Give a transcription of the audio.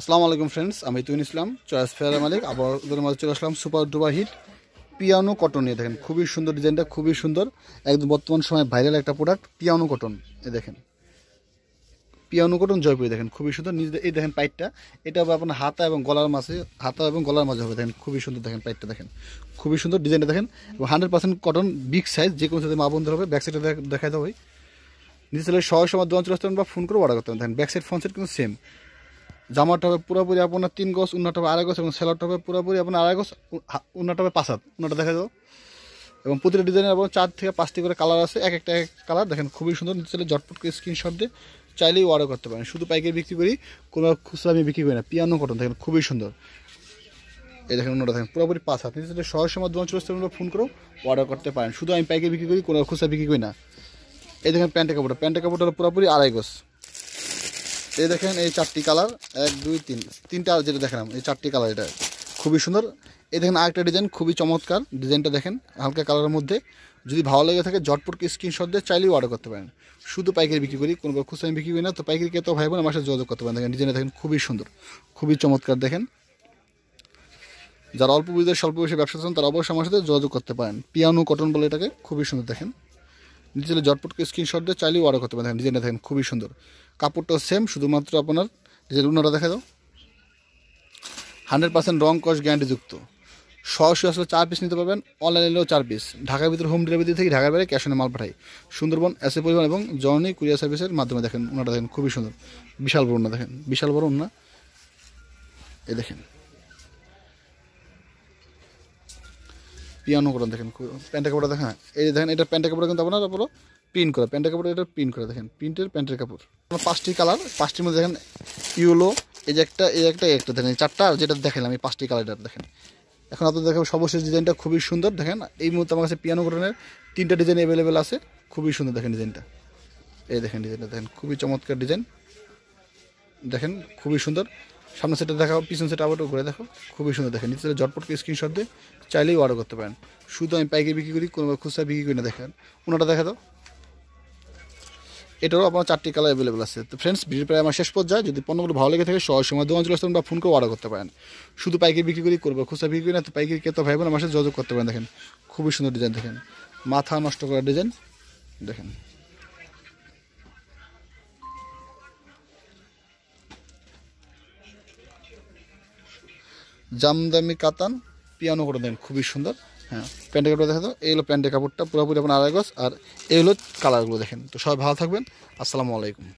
আসসালামু আলাইকুম ফ্রেন্ডস আমি তুইন ইসলাম চয়েস ফেয়ার মালিক আবার ওদের মাঝে চলে আসলাম super duper hit piano cotton নিয়ে দেখেন খুবই সুন্দর ডিজাইনটা খুবই সুন্দর একদম বর্তমান সময় ভাইরাল একটা প্রোডাক্ট পিয়ানো কটন এ দেখেন পিয়ানো কটন জয়পুরি দেখেন খুবই সুন্দর নিজে এই দেখেন পাইটটা এটা হবে আপনার হাতা এবং গলার মাঝে হাতা এবং গলার মাঝে হবে দেখেন খুবই সুন্দর দেখেন পাইটটা দেখেন খুবই সুন্দর ডিজাইনটা দেখেন এবং hundred percent cotton big size যে কোনো সাথে মা বন্ধুর হবে ব্যাক সাইডটা দেখা দেওয়া হয় নিজে চলে সহজ সময় দোকান চলে আসতে বা ফোন করে অর্ডার করতে দেখেন ব্যাক সাইড ফোন সেট কিন্তু সেম জামাট হবে পুরোপুরি আপনার তিন গজ উন্নত হবে আড়াই গোছ এবং সেলট হবে পুরোপুরি আপনার আড়াই গজ উন্নত হবে পাঁচাত উন্নত দেখা যাবে এবং প্রতিটা ডিজাইনের আপনার চার থেকে পাঁচটি করে কালার আছে এক একটা এক কালার দেখেন খুবই সুন্দর চাইলে ঝটপট করে স্ক্রিনশট দিয়ে চাইলেই অর্ডার করতে পারেন শুধু পাইকারি বিক্রি করি কোনো খুচরা আমি বিক্রি করি না পিয়ানো কটন দেখেন খুবই সুন্দর এই দেখেন অন্যটা দেখেন পুরোপুরি পাঁচ হাত নিতে সময় দোকান চলে আসতে ফোন করো অর্ডার করতে পারেন শুধু আমি পাইকারি বিক্রি করি কোনো খুচরা বিক্রি করি না এই দেখেন প্যান্টের কাপড়টা প্যান্টের কাপড়টা পুরোপুরি আড়াই গোছ এই দেখেন এই চারটি কালার এক দুই তিন তিনটা যেটা দেখেন এই চারটি কালার এটা খুবই সুন্দর এই দেখেন আরেকটা ডিজাইন খুবই চমৎকার ডিজাইনটা দেখেন হালকা কালারের মধ্যে যদি ভালো লেগে থাকে জটপটকে স্ক্রিনশট দিয়ে চাইলেও অর্ডার করতে পারেন শুধু পাইকারি বিক্রি করি কোনো খুশি আমি বিক্রি করি না তো পাইকারি কেউ ভাই বোন আমার যোগাযোগ করতে পারেন দেখেন ডিজাইনটা দেখেন খুবই সুন্দর খুবই চমৎকার দেখেন যারা অল্প বুঝতে স্বল্প বয়সে ব্যবসা করছেন তারা অবশ্যই আমার সাথে যোগাযোগ করতে পারেন পিয়ানো কটন বলে এটাকে খুবই সুন্দর দেখেন ডিটেলে জটপট স্ক্রিনশট দিয়ে চাইলেও অর্ডার করতে পারেন দেখেন ডিজাইনটা দেখেন খুবই সুন্দর কাপড়টাও সেম শুধুমাত্র আপনার ডিজাইন উন্নটা দেখা দাও হান্ড্রেড পার্সেন্ট রং কস গ্যারান্টিযুক্ত সরাসরি আসলে চার পিস নিতে পারবেন অনলাইনে নিলেও চার পিস ঢাকার ভিতরে হোম ডেলিভারি থেকে ঢাকার বাইরে ক্যাশ অনে মাল পাঠাই সুন্দরবন এসে পরিমাণ এবং জর্নি কুরিয়ার সার্ভিসের মাধ্যমে দেখেন ওনারা দেখেন খুবই সুন্দর বিশাল বড় দেখেন বিশাল বড় না এ দেখেন পিয়ানো করেন দেখেন প্যান্টের কাপড়টা দেখেন হ্যাঁ। এই দেখেন এটা প্যান্টের কাপড় কিন্তু আপনার পুরো প্রিন্ট করা প্যান্টের কাপড় এটা প্রিন্ট করা দেখেন প্রিন্টের প্যান্টের কাপড় পাঁচটি কালার পাঁচটির মধ্যে দেখেন ইউলো এই যে একটা এই একটা একটা দেখেন চারটা যেটা দেখালাম এই পাঁচটি কালারটা দেখেন এখন আপনাদের দেখেন সর্বশেষ ডিজাইনটা খুবই সুন্দর দেখেন এই মুহূর্তে আমার কাছে পিয়ানো করেনের তিনটা ডিজাইন অ্যাভেলেবেল আছে খুবই সুন্দর দেখেন ডিজাইনটা এই দেখেন ডিজাইনটা দেখেন খুবই চমৎকার ডিজাইন দেখেন খুবই সুন্দর সামনে সেটা দেখাও পিছন সেটা আবার ঘুরে দেখো খুবই সুন্দর দেখেন নিচে ঝটপটকে স্ক্রিনশট দিয়ে চাইলেই অর্ডার করতে পারেন শুধু আমি পাইকারি বিক্রি করি কোনো খুচরা বিক্রি করি না দেখেন ওনাটা দেখা দাও এটারও আপনার চারটি কালার অ্যাভেলেবেল আছে তো ফ্রেন্ডস ভিডিও প্রায় আমার শেষ পর্যায়ে যদি পণ্যগুলো ভালো লেগে থাকে সহজ সময় দোকান চলে আসতে বা ফোন করে অর্ডার করতে পারেন শুধু পাইকারি বিক্রি করি করবো খুচরা বিক্রি করি না তো পাইকারি কেতো ভাই বোন আমার সাথে যোগাযোগ করতে পারেন দেখেন খুবই সুন্দর ডিজাইন দেখেন মাথা নষ্ট করা ডিজাইন দেখেন জামদামি কাতান পিয়ানো করে দেন খুবই সুন্দর হ্যাঁ প্যান্টের কাপড় দেখেন তো এই হলো প্যান্টের কাপড়টা পুরোপুরি আপনার আড়াই গজ আর এই হলো কালারগুলো দেখেন তো সবাই ভালো থাকবেন আসসালামু আলাইকুম